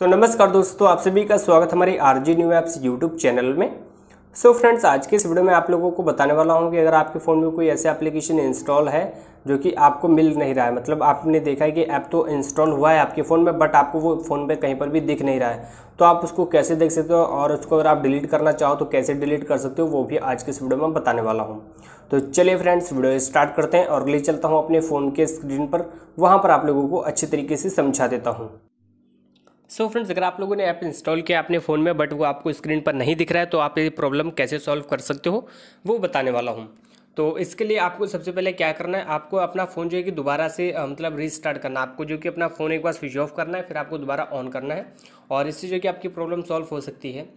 तो नमस्कार दोस्तों आप सभी का स्वागत हमारे R G new apps YouTube channel में सो so, फ्रेंड्स आज के इस वीडियो में आप लोगों को बताने वाला हूँ कि अगर आपके फ़ोन में कोई ऐसे एप्लीकेशन इंस्टॉल है जो कि आपको मिल नहीं रहा है मतलब आपने देखा है कि ऐप तो इंस्टॉल हुआ है आपके फ़ोन में बट आपको वो फ़ोन पे कहीं पर भी दिख नहीं रहा है तो आप उसको कैसे देख सकते हो और उसको अगर आप डिलीट करना चाहो तो कैसे डिलीट कर सकते हो वो भी आज के इस वीडियो में बताने वाला हूँ तो चलिए फ्रेंड्स वीडियो स्टार्ट करते हैं और ले चलता हूँ अपने फ़ोन के स्क्रीन पर वहाँ पर आप लोगों को अच्छे तरीके से समझा देता हूँ सो so फ्रेंड्स अगर आप लोगों ने ऐप इंस्टॉल किया अपने फ़ोन में बट वो आपको स्क्रीन पर नहीं दिख रहा है तो आप ये प्रॉब्लम कैसे सॉल्व कर सकते हो वो बताने वाला हूँ तो इसके लिए आपको सबसे पहले क्या करना है आपको अपना फ़ोन जो है कि दोबारा से मतलब रीस्टार्ट करना है आपको जो कि अपना फ़ोन एक बार स्विच ऑफ करना है फिर आपको दोबारा ऑन करना है और इससे जो कि आपकी प्रॉब्लम सॉल्व हो सकती है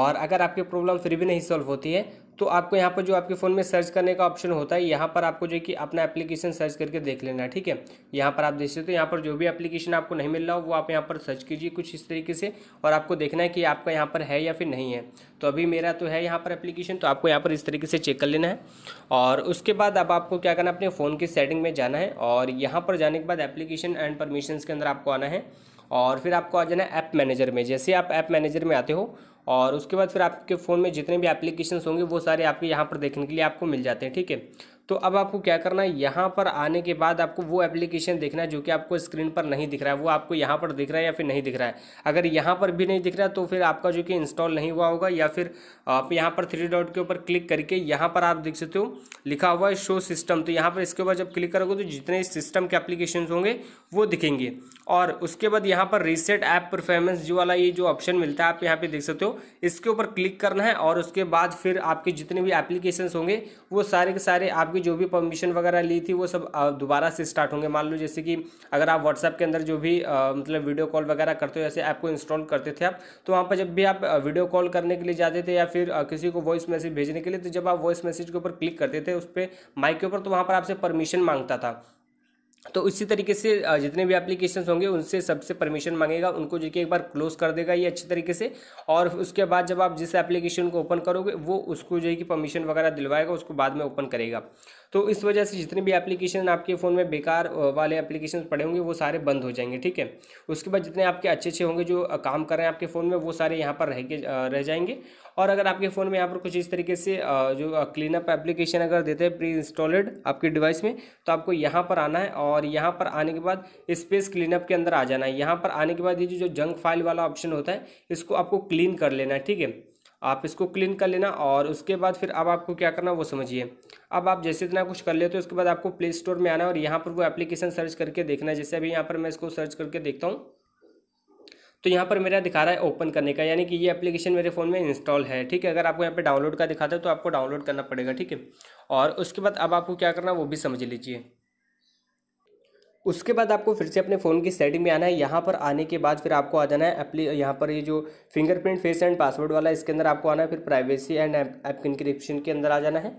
और अगर आपकी प्रॉब्लम फिर भी नहीं सॉल्व होती है तो आपको यहाँ पर जो आपके फ़ोन में सर्च करने का ऑप्शन होता है यहाँ पर आपको जो है कि अपना एप्लीकेशन सर्च करके देख लेना है ठीक है यहाँ पर आप देख सकते हो तो यहाँ पर जो भी एप्लीकेशन आपको नहीं मिल रहा हो वो आप यहाँ पर सर्च कीजिए कुछ इस तरीके से और आपको देखना है कि आपका यहाँ पर है या फिर नहीं है तो अभी मेरा तो है यहाँ पर एप्लीकेशन तो आपको यहाँ पर इस तरीके से चेक कर लेना है और उसके बाद अब आपको क्या करना है अपने फ़ोन की सेटिंग में जाना है और यहाँ पर जाने के बाद एप्लीकेशन एंड परमिशन के अंदर आपको आना है और फिर आपको आ जाना है ऐप मैनेजर में जैसे आप ऐप मैनेजर में आते हो और उसके बाद फिर आपके फ़ोन में जितने भी एप्लीकेशंस होंगे वो सारे आपके यहाँ पर देखने के लिए आपको मिल जाते हैं ठीक है तो अब आपको क्या करना है यहाँ पर आने के बाद आपको वो एप्लीकेशन देखना है जो कि आपको स्क्रीन पर नहीं दिख रहा है वो आपको यहाँ पर दिख रहा है या फिर नहीं दिख रहा है अगर यहाँ पर भी नहीं दिख रहा है तो फिर आपका जो कि इंस्टॉल नहीं हुआ होगा या फिर आप यहाँ पर थ्री डॉट के ऊपर क्लिक करके यहाँ पर आप देख सकते हो लिखा हुआ है शो सिस्टम तो यहाँ पर इसके ऊपर जब क्लिक करोगे तो जितने सिस्टम के एप्लीकेशन होंगे वो दिखेंगे और उसके बाद यहाँ पर रीसेट ऐप परफॉर्मेंस जो वाला ये जो ऑप्शन मिलता है आप यहाँ पर देख सकते हो इसके ऊपर क्लिक करना है और उसके बाद फिर आपके जितने भी एप्लीकेशन होंगे वो सारे के सारे आपके आपकी जो भी परमिशन वगैरह ली थी वो सब दोबारा से स्टार्ट होंगे मान लो जैसे कि अगर आप व्हाट्सएप के अंदर जो भी मतलब वीडियो कॉल वगैरह करते हो जैसे ऐप को इंस्टॉल करते थे आप तो वहाँ पर जब भी आप वीडियो कॉल करने के लिए जाते थे या फिर किसी को वॉइस मैसेज भेजने के लिए तो जब आप वॉइस मैसेज के ऊपर क्लिक करते थे उस पर माइक के ऊपर तो वहाँ पर आपसे परमिशन मांगता था तो इसी तरीके से जितने भी एप्लीकेशन होंगे उनसे सबसे परमिशन मांगेगा उनको जो कि एक बार क्लोज कर देगा ये अच्छे तरीके से और उसके बाद जब आप जिस एप्लीकेशन को ओपन करोगे वो उसको जो है कि परमिशन वगैरह दिलवाएगा उसको बाद में ओपन करेगा तो इस वजह से जितने भी एप्लीकेशन आपके फ़ोन में बेकार वाले एप्लीकेशन पड़े होंगे वो सारे बंद हो जाएंगे ठीक है उसके बाद जितने आपके अच्छे अच्छे होंगे जो काम कर रहे हैं आपके फ़ोन में वो सारे यहाँ पर रह के रह जाएंगे और अगर आपके फ़ोन में यहाँ पर कुछ इस तरीके से जो क्लीनअप एप्लीकेशन अगर देते हैं प्री इंस्टॉलेड आपके डिवाइस में तो आपको यहाँ पर आना है और यहाँ पर आने के बाद स्पेस क्लीनअप के अंदर आ जाना है यहाँ पर आने के बाद ये जो जंक फाइल वाला ऑप्शन होता है इसको आपको क्लीन कर लेना है ठीक है आप इसको क्लीन कर लेना और उसके बाद फिर अब आपको क्या करना वो समझिए अब आप जैसे इतना कुछ कर लेते हो उसके बाद आपको प्ले स्टोर में आना और यहाँ पर वो एप्लीकेशन सर्च करके देखना जैसे अभी यहाँ पर मैं इसको सर्च करके देखता हूँ तो यहाँ पर मेरा दिखा रहा है ओपन करने का यानी कि ये एप्लीकेशन मेरे फ़ोन में इंस्टॉल है ठीक है अगर आपको यहाँ पे डाउनलोड का दिखाता है तो आपको डाउनलोड करना पड़ेगा ठीक है और उसके बाद अब आपको क्या करना वो भी समझ लीजिए उसके बाद आपको फिर से अपने फ़ोन की सेटिंग में आना है यहाँ पर आने के बाद फिर आपको आ जाना है एप्ली यहाँ पर ये जो फिंगरप्रिंट फेस एंड पासवर्ड वाला इसके अंदर आपको आना है फिर प्राइवेसी एंड ऐप इनक्रिप्शन के अंदर आ जाना है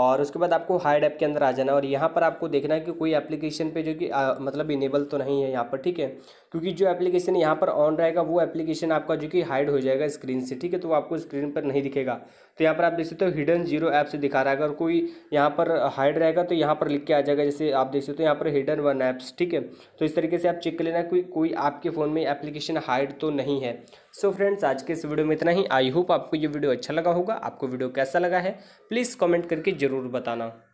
और उसके बाद आपको हाइड ऐप के अंदर आ जाना और यहाँ पर आपको देखना है कि कोई एप्लीकेशन पे जो कि मतलब इनेबल तो नहीं है यहाँ पर ठीक है क्योंकि जो एप्लीकेशन यहाँ पर ऑन रहेगा वो एप्लीकेशन आपका जो कि हाइड हो जाएगा स्क्रीन से ठीक है तो आपको स्क्रीन पर नहीं दिखेगा तो यहाँ पर आप देख सकते हो हिडन जीरो ऐप से दिखा रहा है अगर कोई यहाँ पर हाइड रहेगा तो यहाँ पर लिख के आ जाएगा जैसे आप देख सकते हो यहाँ पर हिडन वन ऐप्स ठीक है तो इस तरीके से आप चेक कर लेना कोई कोई आपके फ़ोन में एप्लीकेशन हाइड तो नहीं है सो so फ्रेंड्स आज के इस वीडियो में इतना ही आई होप आपको ये वीडियो अच्छा लगा होगा आपको वीडियो कैसा लगा है प्लीज़ कॉमेंट करके ज़रूर बताना